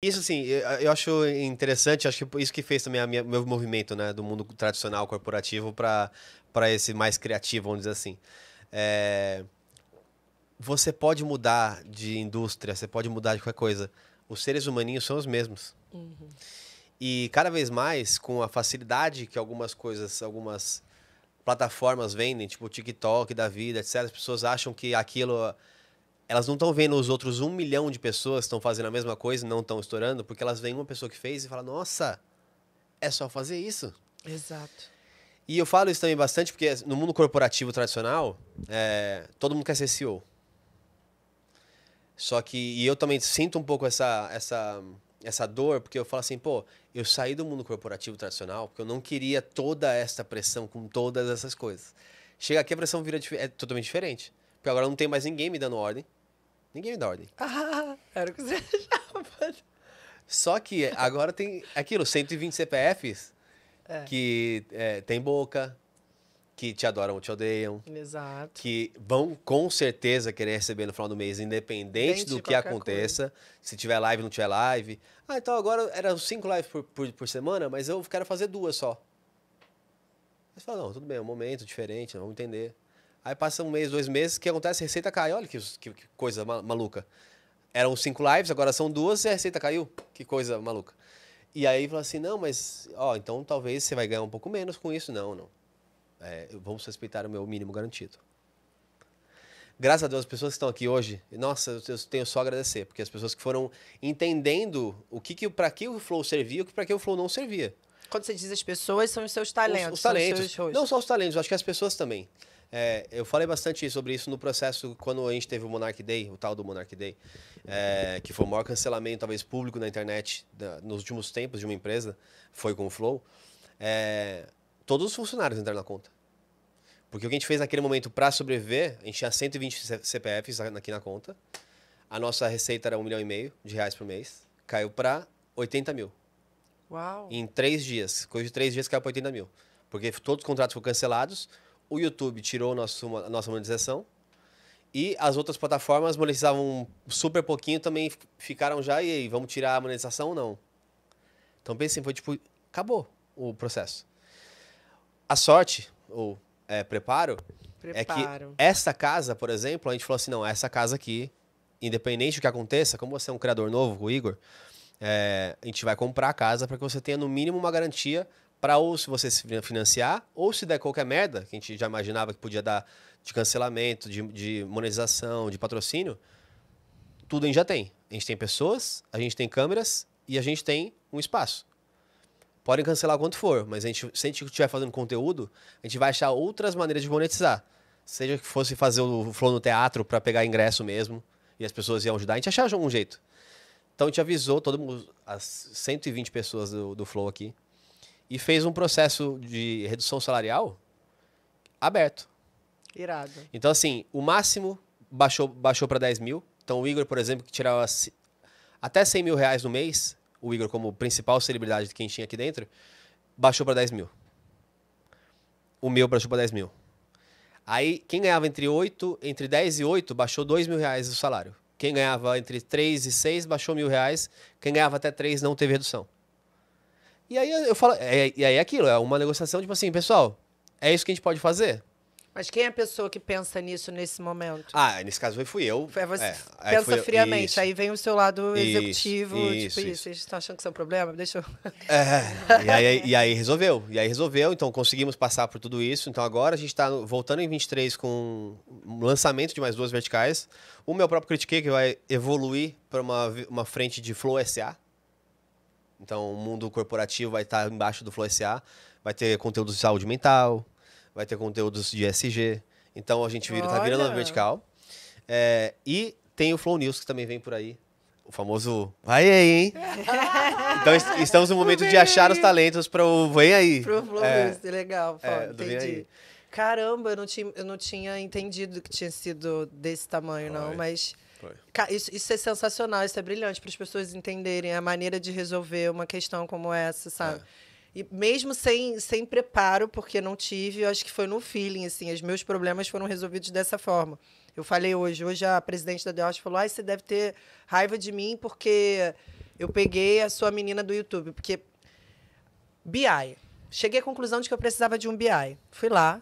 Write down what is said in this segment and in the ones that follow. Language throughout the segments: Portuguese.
Isso sim, eu acho interessante, acho que isso que fez também o meu movimento, né, do mundo tradicional corporativo para esse mais criativo, vamos dizer assim. É... Você pode mudar de indústria, você pode mudar de qualquer coisa. Os seres humaninhos são os mesmos. Uhum. E cada vez mais, com a facilidade que algumas coisas, algumas plataformas vendem, tipo o TikTok da vida, etc., as pessoas acham que aquilo elas não estão vendo os outros um milhão de pessoas que estão fazendo a mesma coisa e não estão estourando, porque elas veem uma pessoa que fez e falam, nossa, é só fazer isso. Exato. E eu falo isso também bastante porque no mundo corporativo tradicional, é, todo mundo quer ser CEO. Só que e eu também sinto um pouco essa, essa, essa dor, porque eu falo assim, pô, eu saí do mundo corporativo tradicional porque eu não queria toda essa pressão com todas essas coisas. Chega aqui, a pressão vira, é totalmente diferente. Porque agora não tem mais ninguém me dando ordem. Ninguém me dá ordem. Ah, era o que você achava. Só que agora tem aquilo, 120 CPFs é. que é, tem boca, que te adoram ou te odeiam. Exato. Que vão com certeza querer receber no final do mês, independente Dente do que aconteça. Coisa. Se tiver live, não tiver live. Ah, então agora eram cinco lives por, por, por, semana, mas eu quero fazer duas só. Você fala, não, tudo bem, é um momento diferente, vamos entender. Aí passa um mês, dois meses, o que acontece? A receita cai. Olha que, que, coisa maluca. Eram cinco lives, agora são duas e a receita caiu. Que coisa maluca. E aí fala assim, não, mas, ó, então talvez você vai ganhar um pouco menos com isso. Não, não. É, vamos respeitar o meu mínimo garantido. Graças a Deus, as pessoas que estão aqui hoje, nossa, eu tenho só a agradecer, porque as pessoas que foram entendendo o que, que para que o flow servia, o que para que o flow não servia. Quando você diz as pessoas, são os seus talentos. Os, os talentos. Os seus... Não só os talentos, acho que as pessoas também. É, eu falei bastante sobre isso no processo quando a gente teve o Monarch Day, o tal do Monarch Day, é, que foi o maior cancelamento, talvez, público na internet da, nos últimos tempos de uma empresa, foi com o Flow. É, todos os funcionários entraram na conta. Porque o que a gente fez naquele momento para sobreviver, a gente tinha 120 CPFs aqui na conta, a nossa receita era um milhão e meio de reais por mês, caiu para 80 mil. Uau! Em três dias, coisa de três dias caiu para 80 mil. Porque todos os contratos foram cancelados, o YouTube tirou a nossa monetização. E as outras plataformas monetizavam super pouquinho, também ficaram já, e aí, vamos tirar a monetização ou não? Então pensei, foi tipo, acabou o processo. A sorte, ou é, preparo, preparo, é que essa casa, por exemplo, a gente falou assim, não, essa casa aqui, independente do que aconteça, como você é um criador novo, o Igor, é, a gente vai comprar a casa para que você tenha no mínimo uma garantia para ou se você se financiar, ou se der qualquer merda, que a gente já imaginava que podia dar de cancelamento, de, de monetização, de patrocínio, tudo a gente já tem. A gente tem pessoas, a gente tem câmeras e a gente tem um espaço. Podem cancelar quanto for, mas a gente, se a gente estiver fazendo conteúdo, a gente vai achar outras maneiras de monetizar. Seja que fosse fazer o flow no teatro para pegar ingresso mesmo e as pessoas iam ajudar, a gente achava um jeito. Então a gente avisou todo mundo, as 120 pessoas do, do Flow aqui, e fez um processo de redução salarial aberto. Irado. Então, assim, o máximo baixou, baixou para 10 mil. Então, o Igor, por exemplo, que tirava até 100 mil reais no mês, o Igor como principal celebridade de quem tinha aqui dentro, baixou para 10 mil. O meu baixou para 10 mil. Aí, quem ganhava entre 8, entre 10 e 8, baixou 2 mil reais o salário. Quem ganhava entre 3 e 6, baixou mil reais. Quem ganhava até 3, não teve redução. E aí eu falo, é, e aí é aquilo, é uma negociação tipo assim, pessoal, é isso que a gente pode fazer? Mas quem é a pessoa que pensa nisso nesse momento? Ah, nesse caso fui eu. É, você é, pensa friamente. Aí vem o seu lado executivo, isso, tipo, isso, isso. vocês estão achando que isso é um problema? Deixa eu. É, e, aí, e aí resolveu. E aí resolveu, então conseguimos passar por tudo isso. Então agora a gente está voltando em 23 com o lançamento de mais duas verticais. o meu próprio Critiquei, que vai evoluir para uma, uma frente de Flow SA então, o mundo corporativo vai estar embaixo do Flow SA, vai ter conteúdo de saúde mental, vai ter conteúdos de SG. Então, a gente está virando a vertical. É, e tem o Flow News, que também vem por aí. O famoso vai aí, hein? então, est estamos no momento de achar os talentos para o vem aí. Pro Flow é, News, legal. é, entendi. Caramba, eu não, tinha, eu não tinha entendido que tinha sido desse tamanho, não, mas... Isso, isso, é sensacional, isso é brilhante para as pessoas entenderem a maneira de resolver uma questão como essa, sabe? É. E mesmo sem, sem preparo, porque não tive, eu acho que foi no feeling, assim, os meus problemas foram resolvidos dessa forma. Eu falei hoje, hoje a presidente da Deosh falou, ah, você deve ter raiva de mim porque eu peguei a sua menina do YouTube, porque BI. Cheguei à conclusão de que eu precisava de um BI. Fui lá,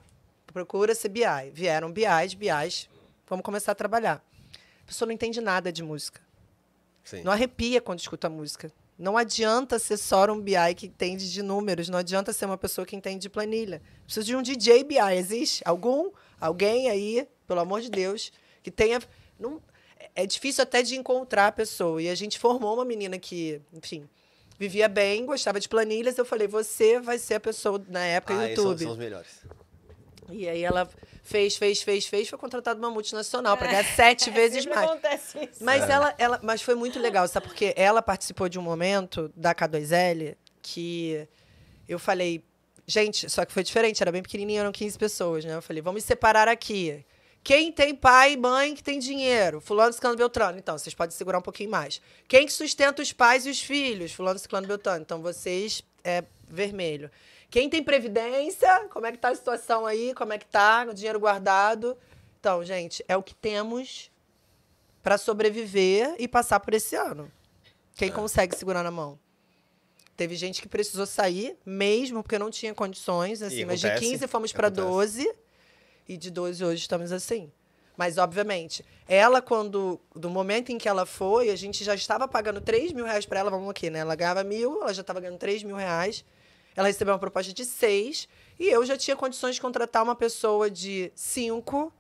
procura-se BI. Vieram BIs, BIs, vamos começar a trabalhar. A pessoa não entende nada de música. Sim. Não arrepia quando escuta a música. Não adianta ser só um BI que entende de números, não adianta ser uma pessoa que entende de planilha. Preciso de um DJ BI. Existe algum, alguém aí, pelo amor de Deus, que tenha. Não, é difícil até de encontrar a pessoa. E a gente formou uma menina que, enfim, vivia bem, gostava de planilhas. Eu falei, você vai ser a pessoa na época ah, YouTube. São, são os melhores. E aí ela fez, fez, fez, fez, foi contratada uma multinacional para é. ganhar sete é, vezes mais. Acontece isso. Mas é. ela, ela, mas foi muito legal, sabe? Porque ela participou de um momento da K2L que eu falei, gente, só que foi diferente, era bem pequenininho eram 15 pessoas, né? Eu falei, vamos separar aqui. Quem tem pai e mãe que tem dinheiro? Fulano, ciclano, beltrano. Então, vocês podem segurar um pouquinho mais. Quem que sustenta os pais e os filhos? Fulano, ciclano, beltrano. Então, vocês é vermelho. Quem tem previdência, como é que tá a situação aí? Como é que tá? O dinheiro guardado? Então, gente, é o que temos para sobreviver e passar por esse ano. Quem é. consegue segurar na mão? Teve gente que precisou sair mesmo porque não tinha condições, assim, mas de 15 fomos para 12 e de 12 hoje estamos assim. Mas, obviamente, ela, quando. Do momento em que ela foi, a gente já estava pagando 3 mil reais para ela, vamos aqui, né? Ela ganhava mil, ela já estava ganhando 3 mil reais. Ela recebeu uma proposta de seis e eu já tinha condições de contratar uma pessoa de cinco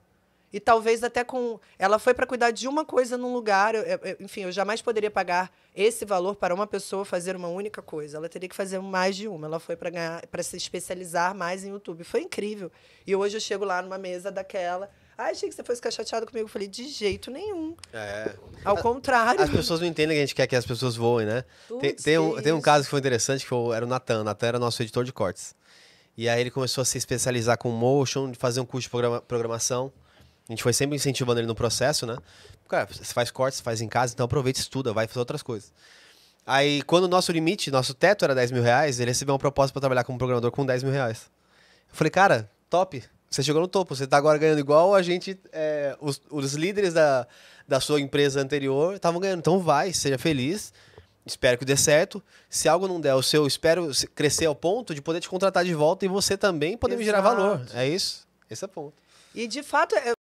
e talvez até com. Ela foi para cuidar de uma coisa num lugar. Eu, eu, enfim, eu jamais poderia pagar esse valor para uma pessoa fazer uma única coisa. Ela teria que fazer mais de uma. Ela foi para se especializar mais em YouTube. Foi incrível. E hoje eu chego lá numa mesa daquela Ai, achei que você fosse ficar chateado comigo. Eu falei, de jeito nenhum. É. Ao contrário. As pessoas não entendem que a gente quer que as pessoas voem, né? Tem, tem, um, tem um caso que foi interessante, que foi, era o Natan. O Natan era nosso editor de cortes. E aí ele começou a se especializar com motion, fazer um curso de programa, programação. A gente foi sempre incentivando ele no processo, né? Cara, você faz cortes, faz em casa, então aproveita, estuda, vai fazer outras coisas. Aí, quando o nosso limite, nosso teto era 10 mil reais, ele recebeu uma proposta para trabalhar como programador com 10 mil reais. Eu falei, cara, top, você chegou no topo, você está agora ganhando igual a gente, é, os, os, líderes da, da sua empresa anterior estavam ganhando. Então vai, seja feliz, espero que dê certo. Se algo não der, o seu espero crescer ao ponto de poder te contratar de volta e você também poder Exato. me gerar valor. É isso? Esse é o ponto. E de fato,